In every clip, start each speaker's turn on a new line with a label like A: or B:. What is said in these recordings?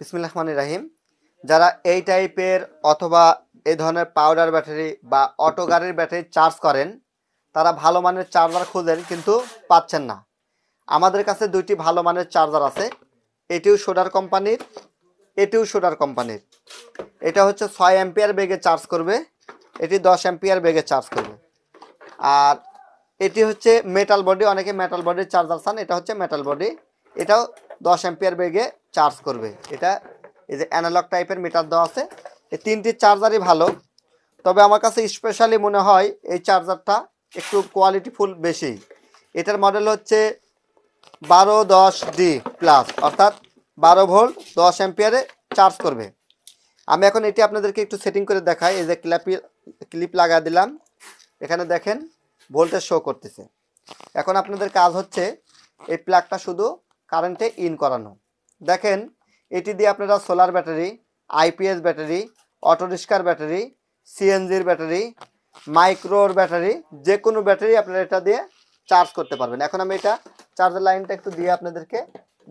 A: বিসমুল্লাহ রহমান রাহিম যারা এই টাইপের অথবা এই ধরনের পাউডার ব্যাটারি বা অটো গাড়ির ব্যাটারি চার্জ করেন তারা ভালো মানের চার্জার খুঁজেন কিন্তু পাচ্ছেন না আমাদের কাছে দুইটি ভালো মানের চার্জার আছে এটিও সোডার কোম্পানির এটিও সোডার কোম্পানির এটা হচ্ছে ছয় অ্যাম্পিয়ার বেগে চার্জ করবে এটি দশ অ্যাম্পিয়ার বেগে চার্জ করবে আর এটি হচ্ছে মেটাল বডি অনেকে মেটাল বডির চার্জার চান এটা হচ্ছে মেটাল বডি এটাও দশ অ্যাম্পিয়ার বেগে চার্জ করবে এটা এই যে অ্যানালগ টাইপের মিটার দেওয়া আছে এই তিনটি চার্জারই ভালো তবে আমার কাছে স্পেশালি মনে হয় এই চার্জারটা একটু কোয়ালিটিফুল বেশি এটার মডেল হচ্ছে বারো দশ ডি প্লাস অর্থাৎ বারো ভোল্ট দশ অ্যাম্পিয়ারে চার্জ করবে আমি এখন এটি আপনাদেরকে একটু সেটিং করে দেখাই এই যে ক্ল্যাপি ক্লিপ লাগা দিলাম এখানে দেখেন ভোল্টেজ শো করতেছে এখন আপনাদের কাজ হচ্ছে এই প্লাগটা শুধু কারেন্টে ইন করানো দেখেন এটি দিয়ে আপনারা সোলার ব্যাটারি আইপিএস ব্যাটারি অটোরিক্সার ব্যাটারি সিএনজির ব্যাটারি মাইক্রোর ব্যাটারি যে কোনো ব্যাটারি আপনারা এটা দিয়ে চার্জ করতে পারবেন এখন আমি এটা চার্জের লাইনটা একটু দিয়ে আপনাদেরকে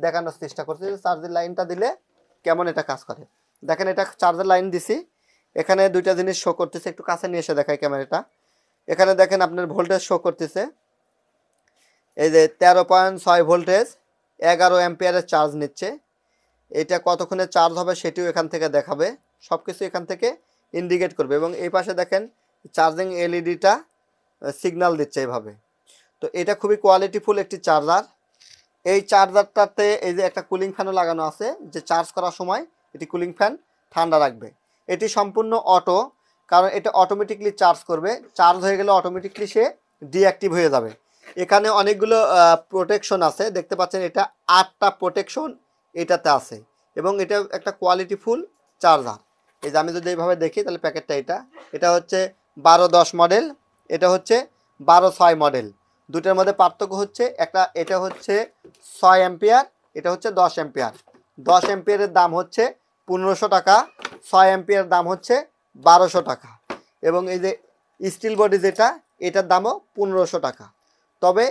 A: দেখানোর চেষ্টা করছি চার্জের লাইনটা দিলে কেমন এটা কাজ করে দেখেন এটা চার্জার লাইন দিছি এখানে দুইটা জিনিস শো করতেছে একটু কাছে নিয়ে এসে দেখায় ক্যামেরাটা এখানে দেখেন আপনার ভোল্টেজ শো করতেছে এই যে তেরো পয়েন্ট ছয় ভোল্টেজ এগারো অ্যাম্পিয়ারের চার্জ নিচ্ছে এটা কতক্ষণে চার্জ হবে সেটিও এখান থেকে দেখাবে সব কিছু এখান থেকে ইন্ডিকেট করবে এবং এই পাশে দেখেন চার্জিং এলইডিটা সিগনাল দিচ্ছে এভাবে তো এটা খুবই কোয়ালিটিফুল একটি চার্জার এই চার্জারটাতে এই যে একটা কুলিং ফ্যানও লাগানো আছে যে চার্জ করার সময় এটি কুলিং ফ্যান ঠান্ডা রাখবে এটি সম্পূর্ণ অটো কারণ এটা অটোমেটিকলি চার্জ করবে চার্জ হয়ে গেলে অটোমেটিকলি সে ডিঅ্যাক্টিভ হয়ে যাবে এখানে অনেকগুলো প্রোটেকশন আছে দেখতে পাচ্ছেন এটা আটটা প্রোটেকশন এটাতে আছে এবং এটা একটা কোয়ালিটি ফুল চার্জার এই যে আমি যদি এইভাবে দেখি তাহলে প্যাকেটটা এটা এটা হচ্ছে বারো দশ মডেল এটা হচ্ছে বারো ছয় মডেল দুটার মধ্যে পার্থক্য হচ্ছে একটা এটা হচ্ছে ছয় এম্পিয়ার এটা হচ্ছে দশ এম্পিয়ার দশ এম্পিয়ারের দাম হচ্ছে পনেরোশো টাকা ছয় এম্পিয়ার দাম হচ্ছে বারোশো টাকা এবং এই যে স্টিল বডি যেটা এটার দামও পনেরোশো টাকা তবে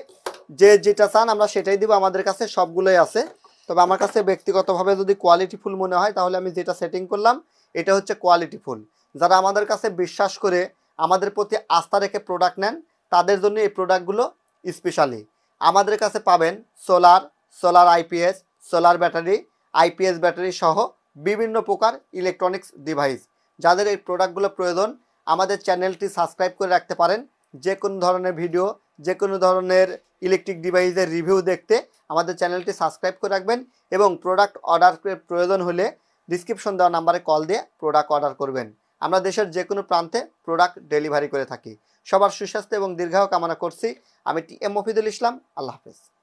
A: যে যেটা চান আমরা সেটাই দিব আমাদের কাছে সবগুলোই আছে তবে আমার কাছে ব্যক্তিগতভাবে যদি কোয়ালিটি ফুল মনে হয় তাহলে আমি যেটা সেটিং করলাম এটা হচ্ছে কোয়ালিটি ফুল যারা আমাদের কাছে বিশ্বাস করে আমাদের প্রতি আস্থা রেখে প্রোডাক্ট নেন তাদের জন্য এই প্রোডাক্টগুলো স্পেশালি আমাদের কাছে পাবেন solar solar IPS solar battery IPS battery সহ বিভিন্ন প্রকার ইলেকট্রনিক্স ডিভাইস যাদের এই প্রোডাক্টগুলো প্রয়োজন আমাদের চ্যানেলটি সাবস্ক্রাইব করে রাখতে পারেন যে কোনো ধরনের ভিডিও যে কোনো ধরনের ইলেকট্রিক ডিভাইসের রিভিউ দেখতে আমাদের চ্যানেলটি সাবস্ক্রাইব করে রাখবেন এবং প্রোডাক্ট অর্ডার প্রয়োজন হলে ডিসক্রিপশন দেওয়া নাম্বারে কল দিয়ে প্রোডাক্ট অর্ডার করবেন আমরা দেশের যে কোনো প্রান্তে প্রোডাক্ট ডেলিভারি করে থাকি সবার সুস্বাস্থ্য এবং দীর্ঘায়ু কামনা করছি আমি টি এম মফিদুল ইসলাম আল্লাহ হাফেজ